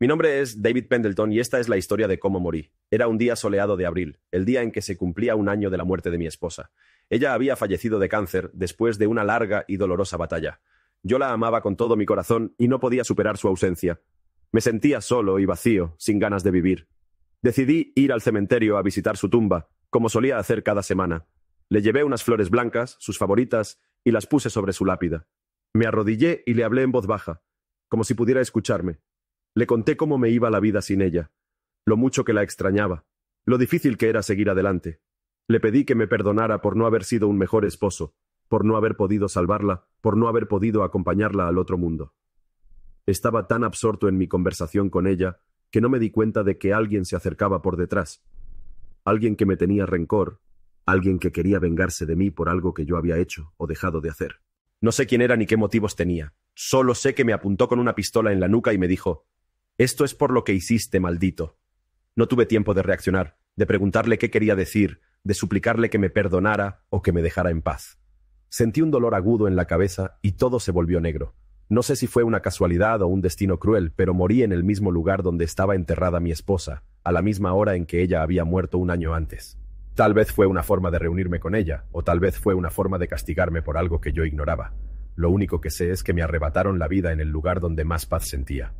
Mi nombre es David Pendleton y esta es la historia de cómo morí. Era un día soleado de abril, el día en que se cumplía un año de la muerte de mi esposa. Ella había fallecido de cáncer después de una larga y dolorosa batalla. Yo la amaba con todo mi corazón y no podía superar su ausencia. Me sentía solo y vacío, sin ganas de vivir. Decidí ir al cementerio a visitar su tumba, como solía hacer cada semana. Le llevé unas flores blancas, sus favoritas, y las puse sobre su lápida. Me arrodillé y le hablé en voz baja, como si pudiera escucharme. Le conté cómo me iba la vida sin ella, lo mucho que la extrañaba, lo difícil que era seguir adelante. Le pedí que me perdonara por no haber sido un mejor esposo, por no haber podido salvarla, por no haber podido acompañarla al otro mundo. Estaba tan absorto en mi conversación con ella que no me di cuenta de que alguien se acercaba por detrás. Alguien que me tenía rencor, alguien que quería vengarse de mí por algo que yo había hecho o dejado de hacer. No sé quién era ni qué motivos tenía. Solo sé que me apuntó con una pistola en la nuca y me dijo esto es por lo que hiciste, maldito. No tuve tiempo de reaccionar, de preguntarle qué quería decir, de suplicarle que me perdonara o que me dejara en paz. Sentí un dolor agudo en la cabeza y todo se volvió negro. No sé si fue una casualidad o un destino cruel, pero morí en el mismo lugar donde estaba enterrada mi esposa, a la misma hora en que ella había muerto un año antes. Tal vez fue una forma de reunirme con ella, o tal vez fue una forma de castigarme por algo que yo ignoraba. Lo único que sé es que me arrebataron la vida en el lugar donde más paz sentía.